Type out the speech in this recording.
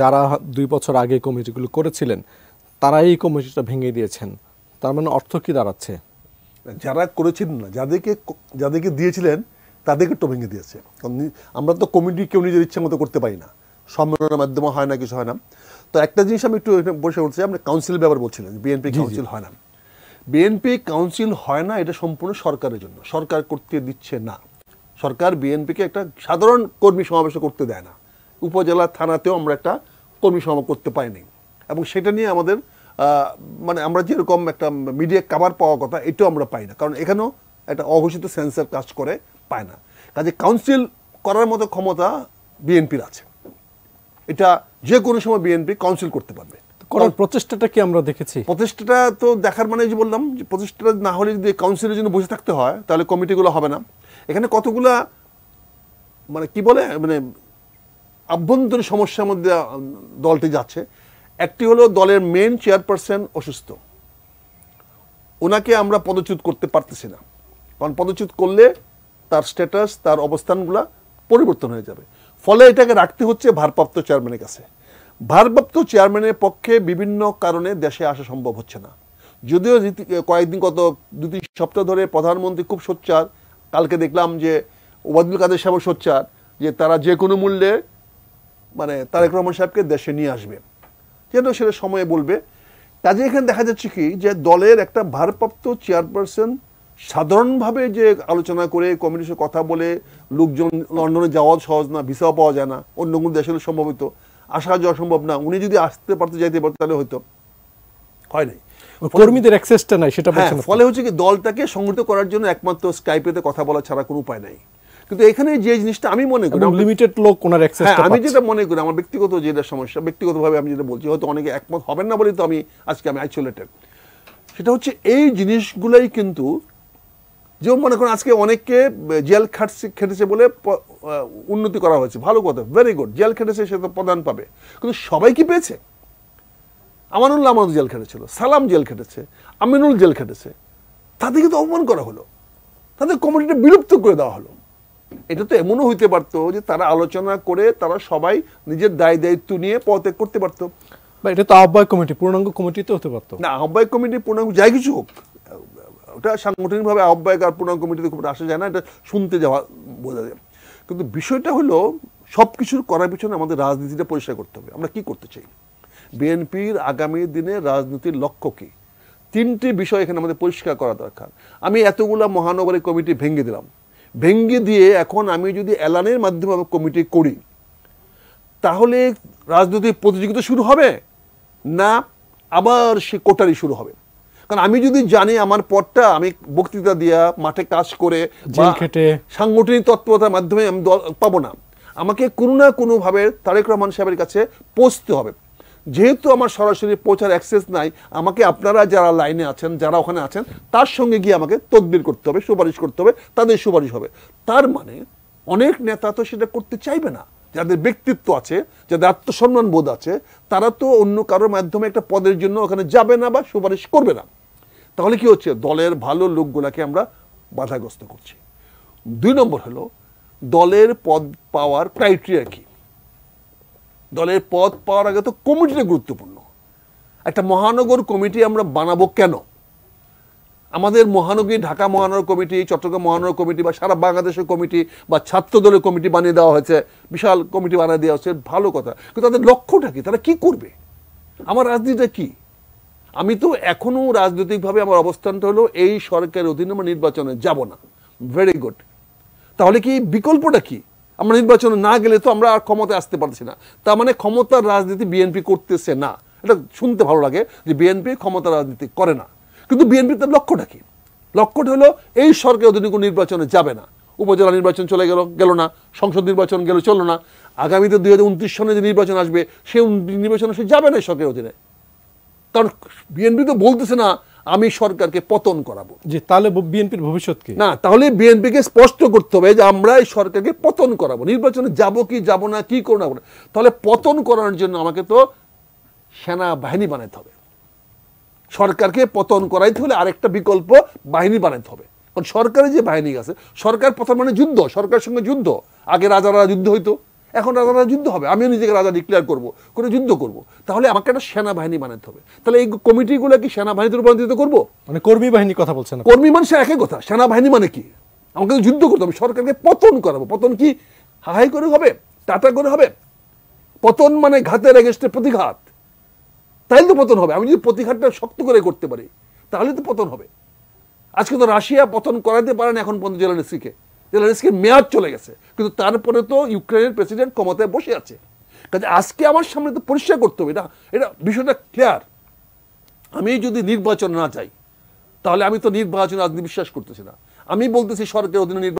যারা দুই বছর আগে কমিটিগুলো করেছিলেন তারাই এই কমিটিটা ভেঙে দিয়েছেন তার মানে অর্থ কি দাঁড়াচ্ছে যারা করেছিলেন না যাদেরকে যাদেরকে দিয়েছিলেন তাদেরকে তো ভেঙে দিয়েছে আমরা তো কমিটি কেউ নিজের ইচ্ছে মতো করতে পারি না সম্মেলনের মাধ্যমে হয় না কিছু হয় না তো একটা জিনিস আমি একটু বসে বলছি আপনি কাউন্সিল ব্যাপার বলছিলেন বিএনপি কাউন্সিল হয় না বিএনপি কাউন্সিল হয় না এটা সম্পূর্ণ সরকারের জন্য সরকার করতে দিচ্ছে না সরকার বিএনপিকে একটা সাধারণ কর্মী সমাবেশ করতে দেয় না উপজেলা থানাতেও আমরা একটা কর্মী সমাবেশ করতে পারিনি এবং সেটা নিয়ে আমাদের মানে আমরা যেরকম একটা মিডিয়া কাভার পাওয়ার কথা এটাও আমরা পাই না কারণ এখানেও একটা অঘোষিত সেন্সার কাজ করে পায় না কাজে কাউন্সিল করার মতো ক্ষমতা বিএনপির আছে এটা যে কোনো সময় বিএনপি কাউন্সিল করতে পারবে করার প্রচেষ্টাটা কি আমরা দেখেছি প্রচেষ্টাটা তো দেখার মানে যে বললাম যে প্রচেষ্টাটা না হলে যদি কাউন্সিলের জন্য বসে থাকতে হয় তাহলে কমিটিগুলো হবে না এখানে কতগুলা মানে কি বলে মানে আভ্যন্তরীণ সমস্যার মধ্যে দলটি যাচ্ছে একটি হলো দলের মেন চেয়ারপারসন অসুস্থ ওনাকে আমরা পদচ্যুত করতে পারতেছি না কারণ পদচ্যুত করলে তার স্ট্যাটাস তার অবস্থানগুলো পরিবর্তন হয়ে যাবে ফলে এটাকে রাখতে হচ্ছে ভারপ্রাপ্ত চেয়ারম্যানের কাছে ভারপ্রাপ্ত চেয়ারম্যানের পক্ষে বিভিন্ন কারণে দেশে আসা সম্ভব হচ্ছে না যদিও কয়েকদিন গত দু তিন সপ্তাহ ধরে প্রধানমন্ত্রী খুব সোচ্চার কালকে দেখলাম যে ওবায়দুল কাদের সাহেব সোচ্চার যে তারা যে কোনো মূল্যে মানে তারেক রহমান সাহেবকে দেশে নিয়ে আসবে যেন সেটা সময়ে বলবে কাজে এখানে দেখা যাচ্ছে কি যে দলের একটা ভারপ্রাপ্ত চেয়ারপারসন সাধারণভাবে যে আলোচনা করে কমিউনিস্টের কথা বলে লোকজন লন্ডনে যাওয়া সহজ না ভিসাও পাওয়া যায় না অন্য কোনো দেশে সম্ভবত আসা যাওয়া সম্ভব না উনি যদি আসতে পারতে যাইতে পারতো তাহলে হয়তো হয় নাই কর্মীদের অ্যাক্সেসটা নাই সেটা হ্যাঁ, ফলে হচ্ছে কি দলটাকে সংগঠিত করার জন্য একমাত্র স্কাইপেতে কথা বলা ছাড়া কোনো উপায় নাই কিন্তু এখানে যে জিনিসটা আমি মনে করি লিমিটেড লোক ওনার হ্যাঁ আমি যেটা মনে করি আমার ব্যক্তিগত যেটা সমস্যা ব্যক্তিগতভাবে আমি যেটা বলছি হয়তো অনেকে একমত হবেন না বলেই তো আমি আজকে আমি আইসোলেটেড সেটা হচ্ছে এই জিনিসগুলাই কিন্তু যেমন মনে করেন আজকে অনেককে জেল খাটছে খেটেছে বলে উন্নতি করা হয়েছে ভালো কথা ভেরি গুড জেল খেটেছে সে তো প্রদান পাবে কিন্তু সবাই কি পেয়েছে আমানুল্লাহ আমানুল জেল খেটেছিল সালাম জেল খেটেছে আমিনুল জেল খেটেছে তাদেরকে তো অপমান করা হলো তাদের কমিউনিটি বিলুপ্ত করে দেওয়া হলো এটা তো এমনও হইতে পারত যে তারা আলোচনা করে তারা সবাই নিজের দায় দায়িত্ব নিয়ে পদত্যাগ করতে পারতো বা এটা তো আহ্বায়ক কমিটি পূর্ণাঙ্গ কমিটিতে হতে পারতো না আহ্বায়ক কমিটি পূর্ণাঙ্গ যাই কিছু হোক ওটা সাংগঠনিকভাবে আহ্বায়ক আর পূর্ণাঙ্গ কমিটিতে খুব আসা যায় না এটা শুনতে যাওয়া বোঝা যায় কিন্তু বিষয়টা হলো সব কিছুর করার পিছনে আমাদের রাজনীতিটা পরিষ্কার করতে হবে আমরা কি করতে চাই বিএনপির আগামী দিনে রাজনীতির লক্ষ্য কি তিনটি বিষয় এখানে আমাদের পরিষ্কার করা দরকার আমি এতগুলো মহানগরী কমিটি ভেঙে দিলাম ভেঙ্গে দিয়ে এখন আমি যদি অ্যালানের মাধ্যমে কমিটি করি তাহলে রাজনৈতিক প্রতিযোগিতা শুরু হবে না আবার সে কোটারি শুরু হবে কারণ আমি যদি জানি আমার পথটা আমি বক্তৃতা দিয়া মাঠে কাজ করে সাংগঠনিক তৎপরতার মাধ্যমে আমি পাবো না আমাকে কোনো না কোনোভাবে তারেক রহমান সাহেবের কাছে পৌঁছতে হবে যেহেতু আমার সরাসরি প্রচার অ্যাক্সেস নাই আমাকে আপনারা যারা লাইনে আছেন যারা ওখানে আছেন তার সঙ্গে গিয়ে আমাকে তদবির করতে হবে সুপারিশ করতে হবে তাদের সুপারিশ হবে তার মানে অনেক নেতা তো সেটা করতে চাইবে না যাদের ব্যক্তিত্ব আছে যাদের আত্মসম্মান বোধ আছে তারা তো অন্য কারোর মাধ্যমে একটা পদের জন্য ওখানে যাবে না বা সুপারিশ করবে না তাহলে কি হচ্ছে দলের ভালো লোকগুলাকে আমরা বাধাগ্রস্ত করছি দুই নম্বর হলো দলের পদ পাওয়ার ক্রাইটেরিয়া কী দলের পদ পাওয়ার আগে তো কমিটিটা গুরুত্বপূর্ণ একটা মহানগর কমিটি আমরা বানাবো কেন আমাদের মহানগরী ঢাকা মহানগর কমিটি চট্টগ্রাম মহানগর কমিটি বা সারা বাংলাদেশের কমিটি বা ছাত্র দলের কমিটি বানিয়ে দেওয়া হয়েছে বিশাল কমিটি বানিয়ে দেওয়া হচ্ছে ভালো কথা কিন্তু তাদের লক্ষ্যটা কী তারা কি করবে আমার রাজনীতিটা কী আমি তো এখনও রাজনৈতিকভাবে আমার অবস্থানটা হলো এই সরকারের অধীনে নির্বাচনে যাব না ভেরি গুড তাহলে কি বিকল্পটা কী আমরা নির্বাচনে না গেলে তো আমরা আর ক্ষমতায় আসতে পারছি না তার মানে ক্ষমতার রাজনীতি বিএনপি করতেছে না এটা শুনতে ভালো লাগে যে বিএনপি ক্ষমতার রাজনীতি করে না কিন্তু বিএনপি তার লক্ষ্যটা কি লক্ষ্যটা হলো এই সরকার অধীনে কোনো নির্বাচনে যাবে না উপজেলা নির্বাচন চলে গেল গেল না সংসদ নির্বাচন গেল চলো না আগামীতে দুই হাজার উনত্রিশ সনে যে নির্বাচন আসবে সে নির্বাচনে সে যাবে না সরকারের অধীনে কারণ বিএনপি তো বলতেছে না আমি সরকারকে পতন করাবো যে তাহলে বিএনপির ভবিষ্যৎকে না তাহলে বিএনপিকে স্পষ্ট করতে হবে যে আমরা এই সরকারকে পতন করাবো নির্বাচনে যাব কি যাব না কি করবো না তাহলে পতন করানোর জন্য আমাকে তো সেনাবাহিনী বানাতে হবে সরকারকে পতন করাইতে হলে আরেকটা বিকল্প বাহিনী বানাতে হবে কারণ সরকারের যে বাহিনী আছে সরকার পতন মানে যুদ্ধ সরকারের সঙ্গে যুদ্ধ আগে রাজারা যুদ্ধ হইতো এখন রাজারা যুদ্ধ হবে আমিও নিজেকে রাজা ডিক্লেয়ার করব করে যুদ্ধ করব তাহলে আমাকে একটা সেনাবাহিনী বানাতে হবে তাহলে এই কমিটিগুলো কি সেনাবাহিনীতে রূপান্তরিত করব মানে কর্মী বাহিনীর কথা বলছেন কর্মী মানুষের একই কথা সেনাবাহিনী মানে কি আমাকে যুদ্ধ করতে হবে সরকারকে পতন করাবো পতন কি হাহাই করে হবে টাটা করে হবে পতন মানে ঘাতের এগেস্টে প্রতিঘাত তাই তো পতন হবে আমি যদি প্রতিঘাতটা শক্ত করে করতে পারি তাহলে তো পতন হবে আজকে তো রাশিয়া পতন করাতে পারেন এখন পর্যন্ত শিখে জেলেনস্কির মেয়াদ চলে গেছে কিন্তু তারপরে তো ইউক্রেনের প্রেসিডেন্ট ক্ষমতায় বসে আছে কাজে আজকে আমার সামনে তো পরিষ্কার করতে হবে এটা এটা বিষয়টা ক্লিয়ার আমি যদি নির্বাচন না চাই তাহলে আমি তো নির্বাচন আজ বিশ্বাস করতেছি না আমি বলতেছি সরকারের অধীনে